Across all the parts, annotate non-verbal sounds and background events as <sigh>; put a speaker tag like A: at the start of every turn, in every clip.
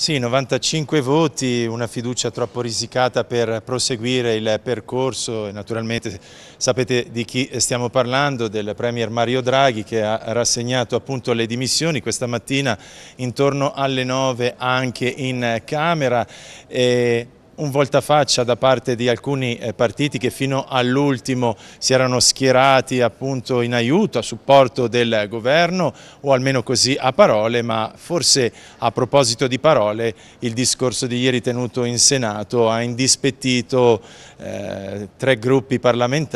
A: Sì, 95 voti, una fiducia troppo risicata per proseguire il percorso e naturalmente sapete di chi stiamo parlando, del Premier Mario Draghi che ha rassegnato appunto le dimissioni questa mattina intorno alle 9 anche in Camera. E un voltafaccia da parte di alcuni eh, partiti che fino all'ultimo si erano schierati appunto in aiuto, a supporto del governo o almeno così a parole, ma forse a proposito di parole il discorso di ieri tenuto in Senato ha indispettito eh, tre gruppi parlamentari,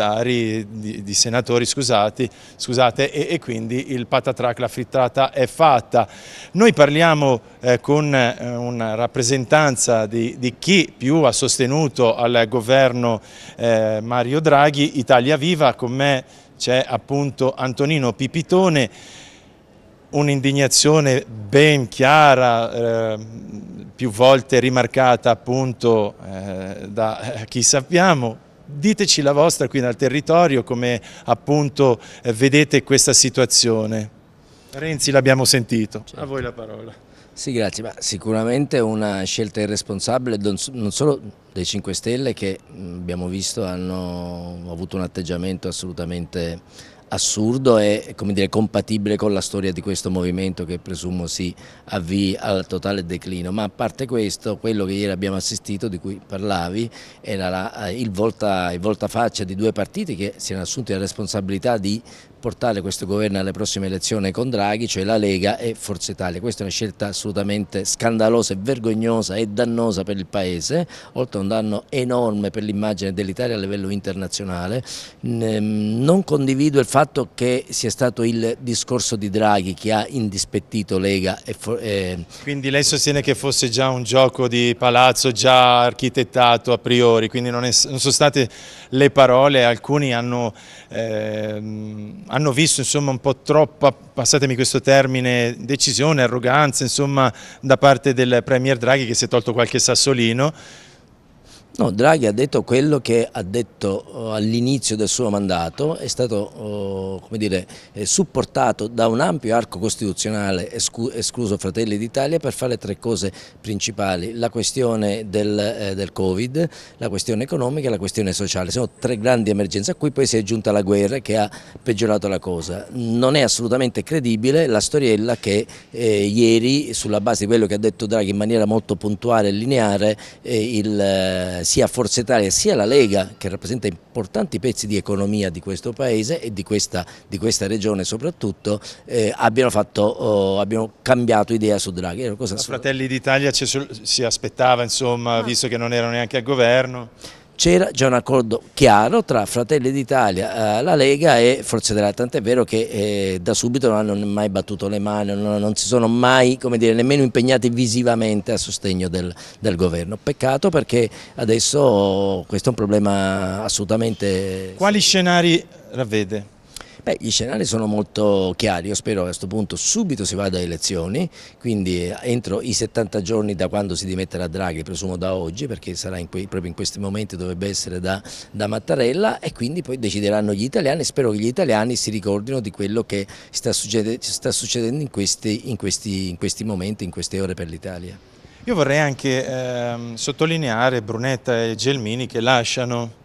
A: di, di senatori scusati, scusate, e, e, quindi il patatrac, la frittata è fatta. Noi parliamo eh, con eh, una rappresentanza di, di chi più più ha sostenuto al governo eh, Mario Draghi, Italia Viva, con me c'è appunto Antonino Pipitone, un'indignazione ben chiara, eh, più volte rimarcata appunto eh, da chi sappiamo, Diteci la vostra qui dal territorio, come appunto eh, vedete questa situazione. Renzi l'abbiamo sentito, certo. a voi la parola.
B: Sì, grazie. Ma sicuramente una scelta irresponsabile non solo dei 5 Stelle che abbiamo visto hanno avuto un atteggiamento assolutamente assurdo e dire, compatibile con la storia di questo movimento che presumo si avvii al totale declino, ma a parte questo quello che ieri abbiamo assistito, di cui parlavi, era la, eh, il, volta, il voltafaccia di due partiti che si erano assunti la responsabilità di portare questo governo alle prossime elezioni con Draghi, cioè la Lega e Forza Italia. Questa è una scelta assolutamente scandalosa vergognosa e dannosa per il Paese, oltre a un danno enorme per l'immagine dell'Italia a livello internazionale. Mm, ehm, non condivido il fatto che sia stato il discorso di Draghi che ha indispettito Lega. E
A: Quindi lei sostiene che fosse già un gioco di palazzo già architettato a priori, quindi non, è, non sono state le parole, alcuni hanno... Eh, hanno visto insomma, un po' troppa, passatemi questo termine, decisione, arroganza insomma, da parte del Premier Draghi che si è tolto qualche sassolino No, Draghi ha detto quello
B: che ha detto eh, all'inizio del suo mandato, è stato oh, dire, eh, supportato da un ampio arco costituzionale, escluso Fratelli d'Italia, per fare tre cose principali, la questione del, eh, del, Covid, la questione economica e la questione sociale, sono tre grandi emergenze a cui poi si è aggiunta la guerra che ha peggiorato la cosa. Non è assolutamente credibile la storiella che eh, ieri, sulla base di quello che ha detto Draghi in maniera molto puntuale e lineare, eh, il sia Forza Italia sia la Lega che rappresenta importanti pezzi di economia di questo paese e di questa, di questa regione soprattutto eh, abbiano, fatto, oh, abbiano, cambiato idea su Draghi.
A: Fratelli d'Italia si aspettava insomma, ah. visto che non erano neanche al governo c'era già
B: un accordo chiaro tra Fratelli d'Italia, eh, la Lega e Forza Italia, tant'è vero che eh, da subito non hanno mai battuto le mani, non, non si sono mai dire, nemmeno impegnati visivamente a sostegno del, del, governo. Peccato perché adesso questo è un problema assolutamente... Quali scenari ravvede? Beh, gli scenari sono molto chiari, io spero che a questo punto subito si vada a elezioni, quindi eh, entro i 70 giorni da quando si dimetterà Draghi, presumo da oggi, perché sarà in quei, proprio in questi momenti dovrebbe essere da, da, Mattarella e quindi poi decideranno gli italiani, spero che gli italiani si ricordino di quello che sta, succede, sta succedendo in questi, in, questi, in questi momenti, in queste ore per l'Italia.
A: Io vorrei anche ehm, sottolineare Brunetta e Gelmini che lasciano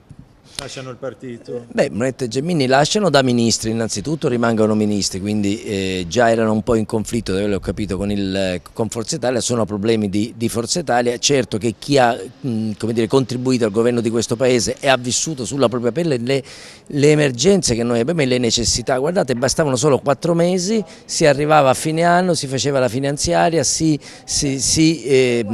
A: Lasciano il partito? Beh,
B: Moretti e Gemmini lasciano da ministri, innanzitutto rimangono ministri, quindi eh, già erano un po' in conflitto, da quello che ho capito, con, il, con, Forza Italia, sono problemi di, di Forza Italia. Certo che chi ha mh, dire, contribuito al governo di questo Paese e ha vissuto sulla propria pelle le, le emergenze che noi abbiamo e le necessità. Guardate, bastavano solo quattro mesi, si arrivava a fine anno, si faceva la finanziaria, si, si, si, eh,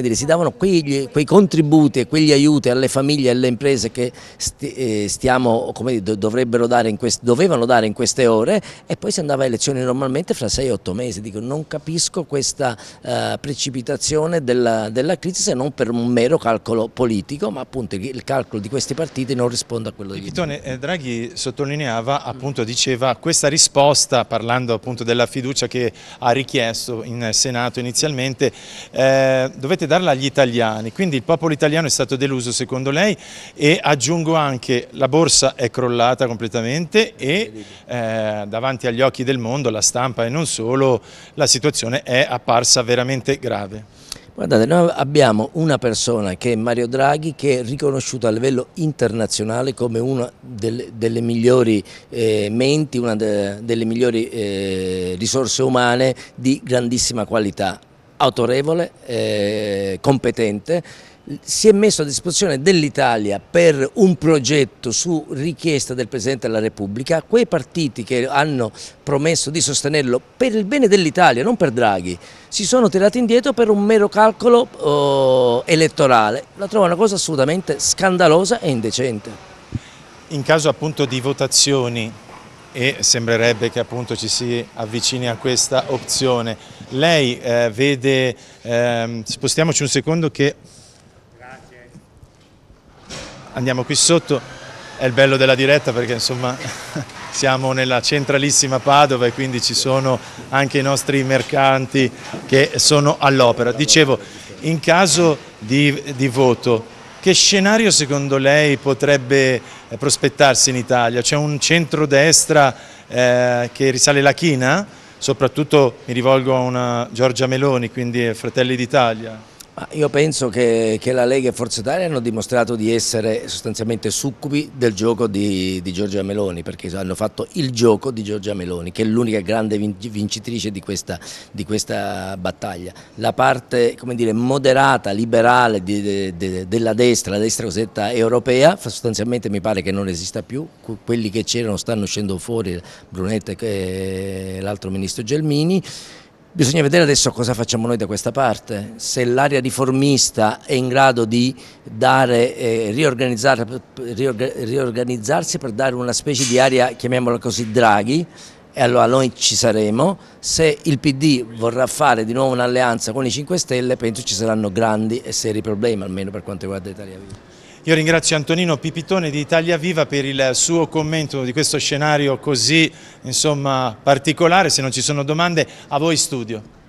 B: dire, si davano quegli, quei contributi e quegli aiuti alle famiglie e alle imprese che eh, stiamo, come dovrebbero dare in queste, dovevano dare in queste ore e poi si andava a elezioni normalmente fra 6-8 mesi. Dico, non capisco questa eh, precipitazione della, della, crisi se non per un mero calcolo politico, ma appunto il calcolo di questi partiti non risponde a quello di
A: Pitone, eh, Draghi sottolineava, appunto diceva, questa risposta, parlando appunto della fiducia che ha richiesto in Senato inizialmente, eh, dovete darla agli italiani, quindi il popolo italiano è stato deluso secondo lei e aggiungo anche la borsa è crollata completamente e eh, davanti agli occhi del mondo, la stampa e non solo, la situazione è apparsa veramente grave. Guardate, noi abbiamo una persona che è Mario Draghi che è riconosciuto a livello
B: internazionale come una delle, delle migliori eh, menti, una de, delle migliori eh, risorse umane di grandissima qualità, autorevole, eh, competente si è messo a disposizione dell'Italia per un progetto su richiesta del Presidente della Repubblica, quei partiti che hanno promesso di sostenerlo per il bene dell'Italia, non per Draghi, si sono tirati indietro per un mero calcolo oh, elettorale. La trovo una cosa assolutamente scandalosa e
A: indecente. In caso appunto di votazioni e sembrerebbe che appunto ci si avvicini a questa opzione. Lei eh, vede, ehm, spostiamoci un secondo che andiamo qui sotto, è il bello della diretta perché insomma <laughs> siamo nella centralissima Padova e quindi ci sono anche i nostri mercanti che sono all'opera. Dicevo, in caso di, di voto, che scenario secondo lei potrebbe eh, prospettarsi in Italia? C'è un centrodestra eh, che risale la china? Soprattutto mi rivolgo a una Giorgia Meloni, quindi Fratelli d'Italia.
B: Io penso che, che, la Lega e Forza Italia hanno dimostrato di essere sostanzialmente succubi del gioco di, di Giorgia Meloni, perché hanno fatto il gioco di Giorgia Meloni, che è l'unica grande vincitrice di questa, di questa, battaglia. La parte dire, moderata, liberale di, de, della destra, la destra cosetta europea, sostanzialmente mi pare che non esista più, quelli che c'erano stanno uscendo fuori, Brunetta e eh, l'altro ministro Gelmini. Bisogna vedere adesso cosa facciamo noi da questa parte, se l'area riformista è in grado di dare, eh, riorganizzarsi per dare una specie di area, chiamiamola così, Draghi, e allora noi ci saremo, se il PD vorrà fare di nuovo un'alleanza con i 5 Stelle penso ci saranno grandi e seri problemi, almeno per quanto riguarda Italia Viva.
A: Io ringrazio Antonino Pipitone di Italia Viva per il suo commento di questo scenario così insomma, particolare, se non ci sono domande a voi studio.